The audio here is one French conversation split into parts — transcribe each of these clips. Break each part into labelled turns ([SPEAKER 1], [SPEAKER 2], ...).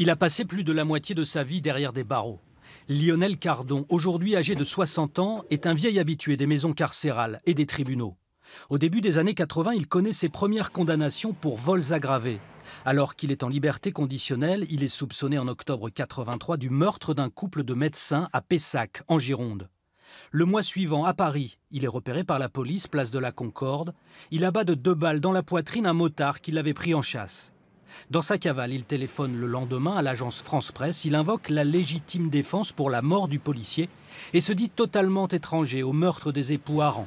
[SPEAKER 1] Il a passé plus de la moitié de sa vie derrière des barreaux. Lionel Cardon, aujourd'hui âgé de 60 ans, est un vieil habitué des maisons carcérales et des tribunaux. Au début des années 80, il connaît ses premières condamnations pour vols aggravés. Alors qu'il est en liberté conditionnelle, il est soupçonné en octobre 83 du meurtre d'un couple de médecins à Pessac, en Gironde. Le mois suivant, à Paris, il est repéré par la police, place de la Concorde. Il abat de deux balles dans la poitrine un motard qui l'avait pris en chasse. Dans sa cavale, il téléphone le lendemain à l'agence France-Presse. Il invoque la légitime défense pour la mort du policier et se dit totalement étranger au meurtre des époux Aran.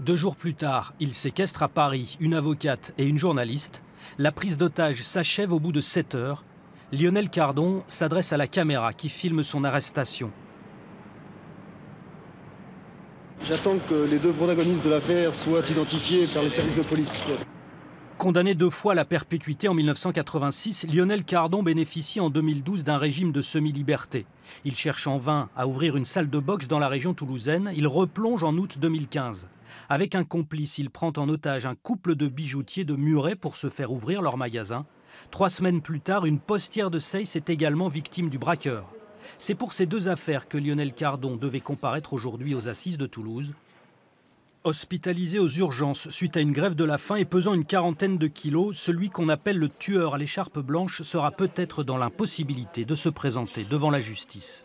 [SPEAKER 1] Deux jours plus tard, il séquestre à Paris une avocate et une journaliste. La prise d'otage s'achève au bout de 7 heures. Lionel Cardon s'adresse à la caméra qui filme son arrestation.
[SPEAKER 2] J'attends que les deux protagonistes de l'affaire soient identifiés par les services de police.
[SPEAKER 1] Condamné deux fois à la perpétuité en 1986, Lionel Cardon bénéficie en 2012 d'un régime de semi-liberté. Il cherche en vain à ouvrir une salle de boxe dans la région toulousaine. Il replonge en août 2015. Avec un complice, il prend en otage un couple de bijoutiers de Muret pour se faire ouvrir leur magasin. Trois semaines plus tard, une postière de Seyss est également victime du braqueur. C'est pour ces deux affaires que Lionel Cardon devait comparaître aujourd'hui aux assises de Toulouse. Hospitalisé aux urgences suite à une grève de la faim et pesant une quarantaine de kilos, celui qu'on appelle le tueur à l'écharpe blanche sera peut-être dans l'impossibilité de se présenter devant la justice.